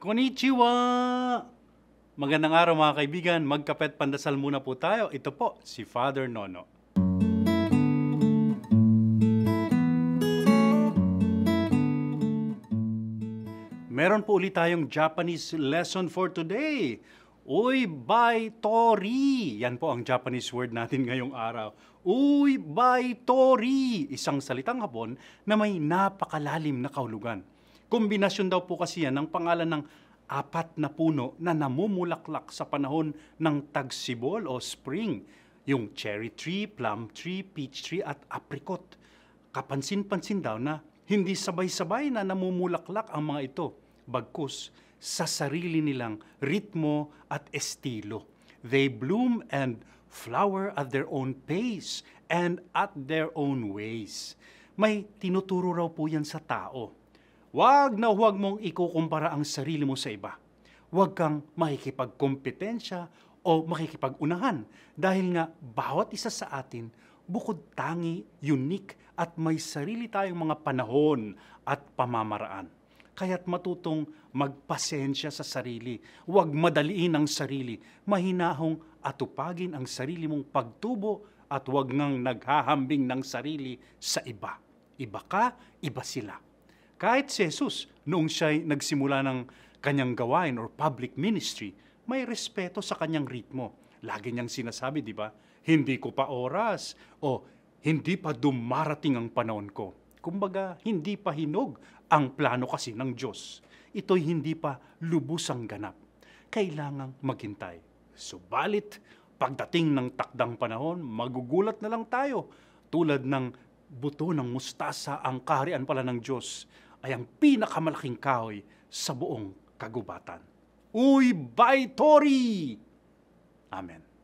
Konnichiwa! Magandang araw mga kaibigan, magkapet pandasal muna po tayo. Ito po si Father Nono. Meron po ulit tayong Japanese lesson for today. Uy, by Tori! Yan po ang Japanese word natin ngayong araw. Uy, by Tori! Isang salitang Hapon na may napakalalim na kahulugan. Kombinasyon daw po kasi yan ng pangalan ng apat na puno na namumulaklak sa panahon ng tagsibol o spring. Yung cherry tree, plum tree, peach tree at apricot. Kapansin-pansin daw na hindi sabay-sabay na namumulaklak ang mga ito. Bagkus, sa sarili nilang ritmo at estilo. They bloom and flower at their own pace and at their own ways. May tinuturo raw po yan sa tao Huwag na huwag mong ikukumpara ang sarili mo sa iba. Huwag kang makikipagkompetensya o makikipagunahan dahil nga bawat isa sa atin bukod tangi, unique at may sarili tayong mga panahon at pamamaraan. Kaya't matutong magpasensya sa sarili. Huwag madaliin ang sarili. Mahinahong atupagin ang sarili mong pagtubo at huwag ngang naghahambing ng sarili sa iba. Iba ka, iba sila. Kahit si Jesus, noong siya'y nagsimula ng kanyang gawain or public ministry, may respeto sa kanyang ritmo. Lagi niyang sinasabi, di ba? Hindi ko pa oras o hindi pa dumarating ang panahon ko. Kumbaga, hindi pa hinog ang plano kasi ng Diyos. Ito'y hindi pa lubusang ganap. Kailangang maghintay. Subalit, pagdating ng takdang panahon, magugulat na lang tayo. Tulad ng buto ng mustasa ang kaharian pala ng Diyos ay ang pinakamalaking kahoy sa buong kagubatan. Uy, Bay Tori! Amen.